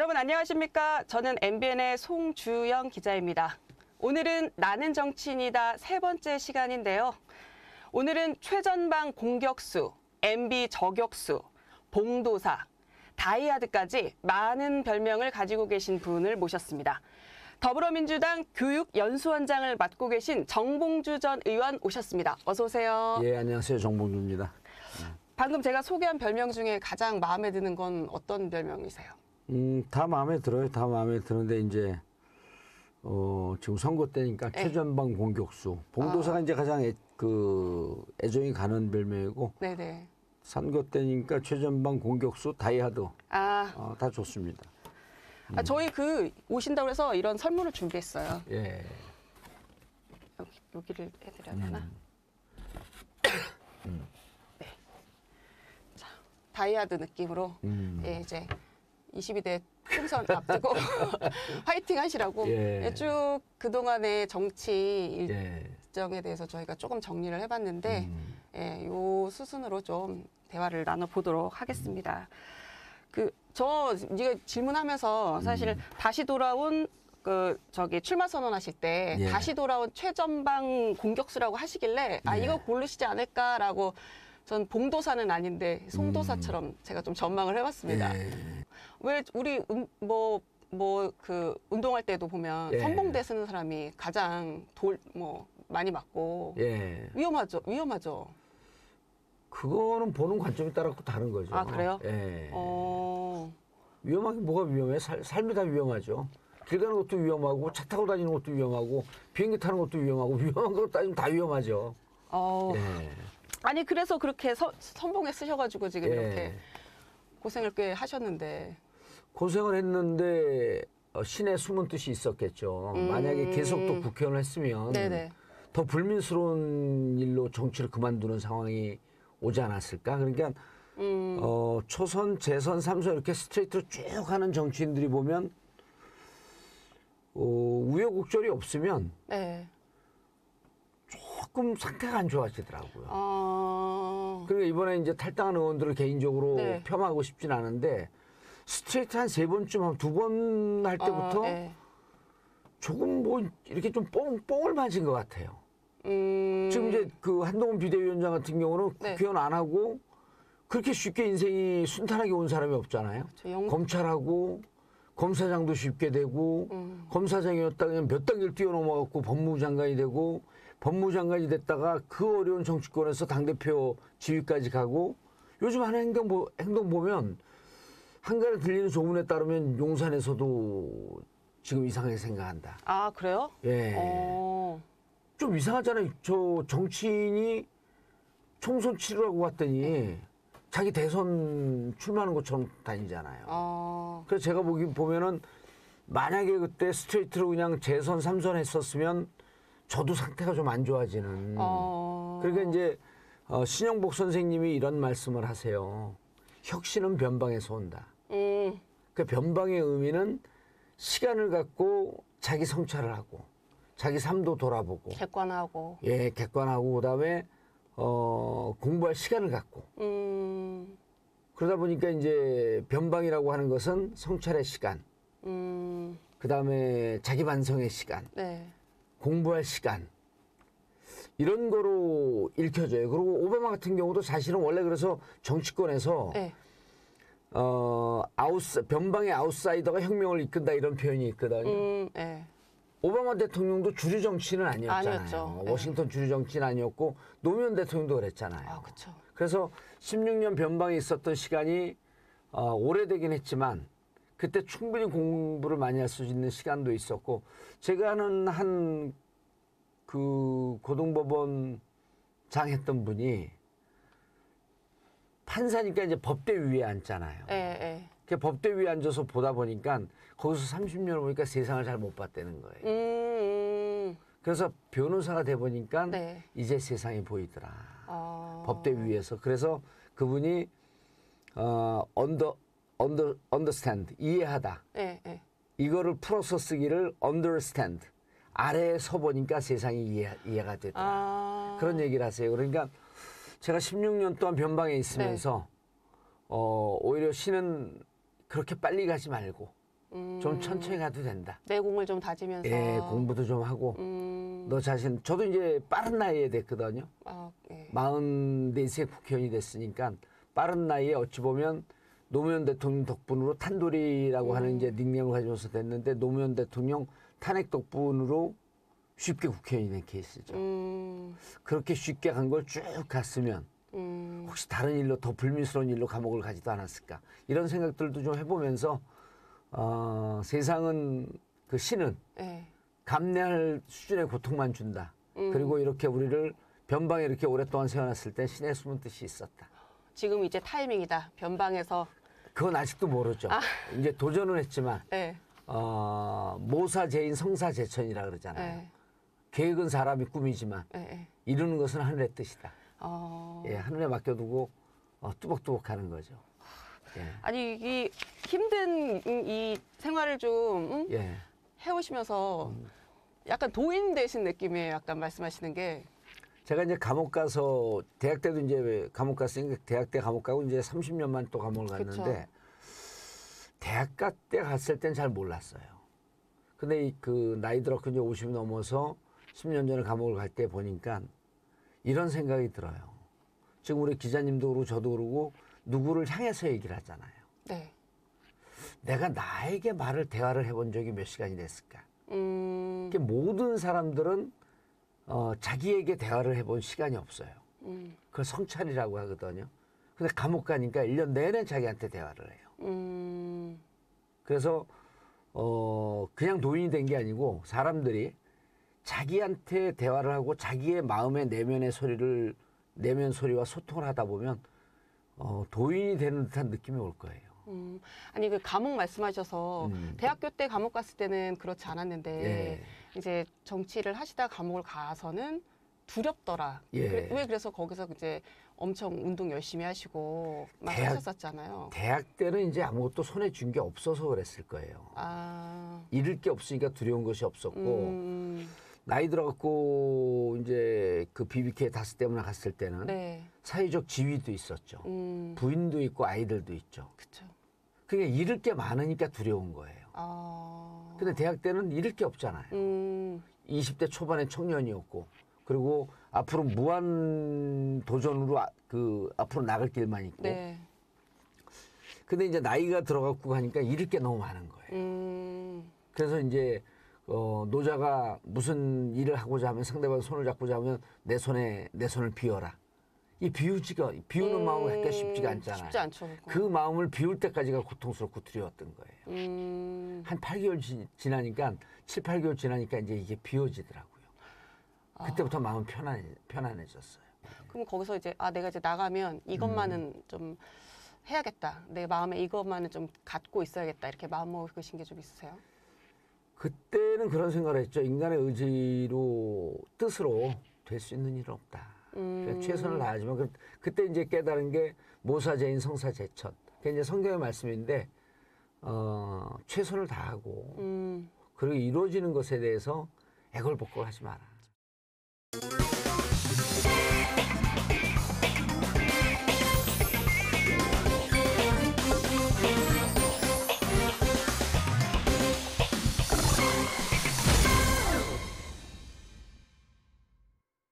여러분 안녕하십니까? 저는 MBN의 송주영 기자입니다. 오늘은 나는 정치인이다 세 번째 시간인데요. 오늘은 최전방 공격수, MB 저격수, 봉도사, 다이아드까지 많은 별명을 가지고 계신 분을 모셨습니다. 더불어민주당 교육연수원장을 맡고 계신 정봉주 전 의원 오셨습니다. 어서 오세요. 예, 안녕하세요. 정봉주입니다. 방금 제가 소개한 별명 중에 가장 마음에 드는 건 어떤 별명이세요? 음, 다 마음에 들어요. 다 마음에 드는데 이제 어, 지금 선거 때니까 네. 최전방 공격수. 봉도사가 아. 이제 가장 애, 그 애정이 가는 별명이고. 네네. 선거 때니까 최전방 공격수 다이아드. 아. 어, 다 좋습니다. 음. 아, 저희 그 오신다고 해서 이런 설문을 준비했어요. 예. 여기, 여기를 해드려야 되나? 음. 음. 네. 자, 다이아드 느낌으로 음. 예, 이제 22대 총선 앞두고 화이팅 하시라고 예. 예. 쭉 그동안의 정치 일정에 예. 대해서 저희가 조금 정리를 해봤는데 음. 예, 요 수순으로 좀 대화를 나눠보도록 하겠습니다. 그저 네가 질문하면서 음. 사실 음. 다시 돌아온 그 저기 출마 선언하실 때 예. 다시 돌아온 최전방 공격수라고 하시길래 아 예. 이거 고르시지 않을까라고 전 봉도사는 아닌데 송도사처럼 음. 제가 좀 전망을 해봤습니다. 왜 우리 음, 뭐뭐 그 운동할 때도 보면 예. 선봉대 쓰는 사람이 가장 돌 뭐 많이 맞고 예. 위험하죠 위험하죠 그거는 보는 관점에 따라 다른 거죠. 아 그래요? 예. 어... 위험하긴 뭐가 위험해? 살, 삶이 다 위험하죠. 길 가는 것도 위험하고 차 타고 다니는 것도 위험하고 비행기 타는 것도 위험하고 위험한 거 따지면 다 위험하죠. 어. 예. 아니 그래서 그렇게 서, 선봉에 쓰셔가지고 지금 예. 이렇게 고생을 꽤 하셨는데 고생을 했는데 어, 신의 숨은 뜻이 있었겠죠. 음. 만약에 계속 또 국회의원을 했으면 네네. 더 불민스러운 일로 정치를 그만두는 상황이 오지 않았을까. 그러니까 음. 어, 초선, 재선, 삼선 이렇게 스트레이트로 쭉 하는 정치인들이 보면 어, 우여곡절이 없으면 네. 조금 상태가 안 좋아지더라고요. 어... 그러니까 이번에 이제 탈당한 의원들을 개인적으로 네. 폄하하고 싶진 않은데 스트레이트 한 세 번쯤 두 번할 아, 때부터 어, 조금 뭐 이렇게 좀 뽕, 뽕을 맞은 것 같아요. 음... 지금 이제 그 한동훈 비대위원장 같은 경우는 네. 국회의원 안 하고 그렇게 쉽게 인생이 순탄하게 온 사람이 없잖아요. 그렇죠. 영... 검찰하고 검사장도 쉽게 되고 음... 검사장이었다 면몇 단계를 뛰어넘어갖고 법무장관이 되고 법무장관이 됐다가 그 어려운 정치권에서 당대표 지위까지 가고 요즘 하는 행동, 행동 보면 한간에 들리는 소문에 따르면 용산에서도 지금 이상하게 생각한다. 아 그래요? 예. 어. 좀 이상하잖아요. 저 정치인이 총선 치르라고 왔더니 자기 대선 출마하는 것처럼 다니잖아요. 어. 그래서 제가 보기 보면은 만약에 그때 스트레이트로 그냥 재선 삼선 했었으면 저도 상태가 좀 안 좋아지는. 어. 그러니까 이제 어, 신영복 선생님이 이런 말씀을 하세요. 혁신은 변방에서 온다. 그 변방의 의미는 시간을 갖고 자기 성찰을 하고 자기 삶도 돌아보고 객관하고 예 객관하고 그다음에 어 공부할 시간을 갖고 음. 그러다 보니까 이제 변방이라고 하는 것은 성찰의 시간 음. 그다음에 자기 반성의 시간 네. 공부할 시간 이런 거로 읽혀져요 그리고 오바마 같은 경우도 사실은 원래 그래서 정치권에서 네. 어, 아웃 변방의 아웃사이더가 혁명을 이끈다 이런 표현이 있거든요. 음, 예. 오바마 대통령도 주류 정치는 아니었잖아요. 아니었죠. 예. 워싱턴 예. 주류 정치는 아니었고 노무현 대통령도 그랬잖아요. 아, 그렇죠. 그래서 16년 변방에 있었던 시간이 어, 오래되긴 했지만 그때 충분히 공부를 많이 할 수 있는 시간도 있었고 제가 하는 한 그 고등법원 장 했던 분이 판사니까 이제 법대 위에 앉잖아요. 예, 예. 법대 위에 앉아서 보다 보니까 거기서 30년을 보니까 세상을 잘 못 봤다는 거예요. 음, 음. 그래서 변호사가 돼 보니까 네. 이제 세상이 보이더라. 어... 법대 위에서 그래서 그분이 어 언더 언더 언더스탠드 이해하다. 예, 예. 이거를 풀어서 쓰기를 understand 아래에 서 보니까 세상이 이해, 가 되더라. 아... 그런 얘기를 하세요. 그러니까 제가 16년 동안 변방에 있으면서 네. 어, 오히려 신은 그렇게 빨리 가지 말고 음. 좀 천천히 가도 된다. 내공을 좀 다지면서. 예, 공부도 좀 하고. 음. 너 자신, 저도 이제 빠른 나이에 됐거든요. 아, 예. 44세 국회의원이 됐으니까 빠른 나이에 어찌 보면 노무현 대통령 덕분으로 탄돌이라고 음. 하는 이제 닉네임을 가지고서 됐는데 노무현 대통령 탄핵 덕분으로 쉽게 국회의원인 케이스죠. 음. 그렇게 쉽게 간 걸 쭉 갔으면 음. 혹시 다른 일로 더 불미스러운 일로 감옥을 가지도 않았을까 이런 생각들도 좀 해보면서 어, 세상은 그 신은 네. 감내할 수준의 고통만 준다. 음. 그리고 이렇게 우리를 변방에 이렇게 오랫동안 세워놨을 때 신의 숨은 뜻이 있었다. 지금 이제 타이밍이다. 변방에서 그건 아직도 모르죠. 아. 이제 도전은 했지만 네. 어, 모사제인 성사제천이라 그러잖아요. 네. 계획은 사람이 꿈이지만 예, 예. 이루는 것은 하늘의 뜻이다. 어... 예, 하늘에 맡겨두고 어, 뚜벅뚜벅 가는 거죠. 예. 아니 이 힘든 이 생활을 좀 응? 예. 해오시면서 음. 약간 도인 되신 느낌에 약간 말씀하시는 게 제가 이제 감옥 가서 대학 때도 이제 감옥 갔으니까 대학 때 감옥 가고 이제 30년 만또 감옥을 갔는데 대학 가때 갔을 땐 잘 몰랐어요. 근데 이그 나이 들었고 이제 50 넘어서 10년 전에 감옥을 갈 때 보니까 이런 생각이 들어요. 지금 우리 기자님도 그러고 저도 그러고 누구를 향해서 얘기를 하잖아요. 네. 내가 나에게 말을 대화를 해본 적이 몇 시간이 됐을까? 음... 모든 사람들은 어, 자기에게 대화를 해본 시간이 없어요. 음... 그걸 성찰이라고 하거든요. 근데 감옥 가니까 1년 내내 자기한테 대화를 해요. 음... 그래서 어, 그냥 노인이 된 게 아니고 사람들이 자기한테 대화를 하고 자기의 마음의 내면의 소리를 내면 소리와 소통을 하다 보면 어, 도인이 되는 듯한 느낌이 올 거예요. 음, 아니 그 감옥 말씀하셔서 음. 대학교 때 감옥 갔을 때는 그렇지 않았는데 예. 이제 정치를 하시다 감옥을 가서는 두렵더라. 예. 그래, 왜 그래서 거기서 이제 엄청 운동 열심히 하시고 막 대학, 하셨었잖아요. 대학 때는 이제 아무것도 손에 준 게 없어서 그랬을 거예요. 아. 잃을 게 없으니까 두려운 것이 없었고 음. 음. 나이 들어갖고 이제 그 BBK 다스 때문에 갔을 때는 네. 사회적 지위도 있었죠. 음. 부인도 있고 아이들도 있죠. 그쵸. 그게 잃을 게 많으니까 두려운 거예요. 아... 근데 대학 때는 잃을 게 없잖아요. 음. 20대 초반의 청년이었고 그리고 앞으로 무한 도전으로 아, 그 앞으로 나갈 길만 있고. 네. 근데 이제 나이가 들어갖고 가니까 잃을 게 너무 많은 거예요. 음. 그래서 이제 어, 노자가 무슨 일을 하고자 하면 상대방 손을 잡고자 하면 내 손에 내 손을 비워라. 이 비우지가 비우는 음, 마음을 갖기가 쉽지가 않잖아요. 쉽지 않죠, 그 마음을 비울 때까지가 고통스럽고 두려웠던 거예요. 음. 한 8개월 지, 나니까 7, 8개월 지나니까 이제 이게 비워지더라고요. 아. 그때부터 마음 편안 편안해졌어요. 그럼 거기서 이제 아 내가 이제 나가면 이것만은 음. 좀 해야겠다. 내 마음에 이것만은 좀 갖고 있어야겠다. 이렇게 마음 먹으신 게좀 있으세요? 그때는 그런 생각을 했죠. 인간의 의지로 뜻으로 될 수 있는 일은 없다. 그러니까 음. 최선을 다하지만 그, 그때 이제 깨달은 게 모사제인 성사제천. 그게 이제 성경의 말씀인데 어, 최선을 다하고 음. 그리고 이루어지는 것에 대해서 애걸복걸하지 마라.